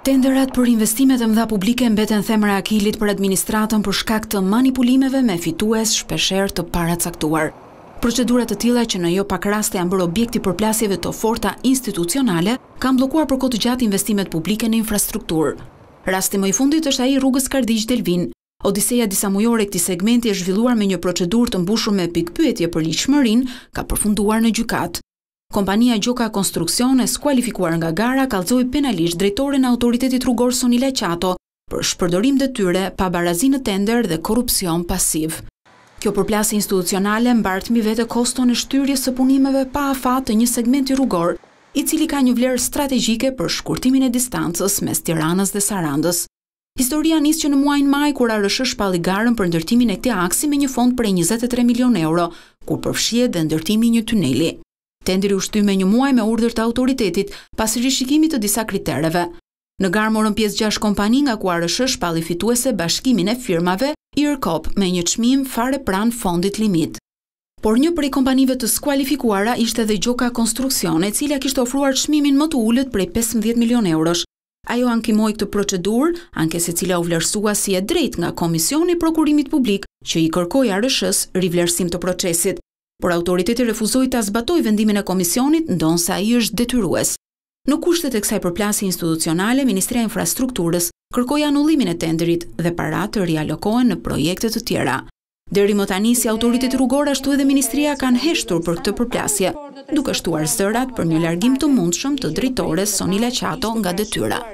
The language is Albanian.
Tenderat për investimet e mdha publike mbeten themra akilit për administratën për shkak të manipulimeve me fitues shpesher të paracaktuar. Procedurat të tila që në jo pak raste janë bërë objekti për plasjeve të forta institucionale, kam blokuar për kotë gjatë investimet publike në infrastrukturë. Rasti më i fundit është aji i rrugës kardijgjë delvin. Odiseja disa mujore këti segmenti e zhvilluar me një procedur të mbushur me pikpyetje për liqëmërin, ka përfunduar në gjukatë. Kompania Gjoka Konstruksion e skualifikuar nga gara kalzoj penalisht drejtore në autoritetit rrugor Sonile Qato për shpërdorim dhe tyre pa barazinë tender dhe korupcion pasiv. Kjo përplasi institucionale më mi vete kosto në shtyrje së punimeve pa afat të një segmenti rrugor, i cili ka një vlerë strategjike për shkurtimin e distancës me stiranës dhe sarandës. Historia nisë që në muajnë maj, kura rëshë shpalli garën për ndërtimin e këti aksi me një fond për e 23 milion euro, ku përfshje dhe ndërtimi një tuneli. Tendri u shtyme një muaj me urdhër të autoritetit pas rishikimit të disa kritereve. Në garë morën pjesë gjash kompani nga ku arëshë shpalli fituese bashkimin e firmave, rëkop me një qmim fare pran fondit limit. Por një prej kompanive të skualifikuara ishte dhe Gjoka Konstruksione, cilja kishtë ofruar qmimin më të ullët prej 15 milion eurosh. Ajo ankimoj këtë procedur, anke se cilja u vlerësua si e drejt nga Komisioni Prokurimit Publik që i kërkoj arëshës rivlerësim të procesit por autoriteti refuzoi ta zbatoi vendimin e komisionit, ndonse ai është detyrues. Në kushtet e kësaj përplasje institucionale, Ministria e Infrastrukturës kërkoi anullimin e tenderit dhe para të rialokohen në projekte të tjera. Deri më tani si autoritet rrugor ashtu edhe ministria kanë heshtur për këtë përplasje, duke shtuar zërat për një largim të mundshëm të drejtores Sonila Qato nga detyra.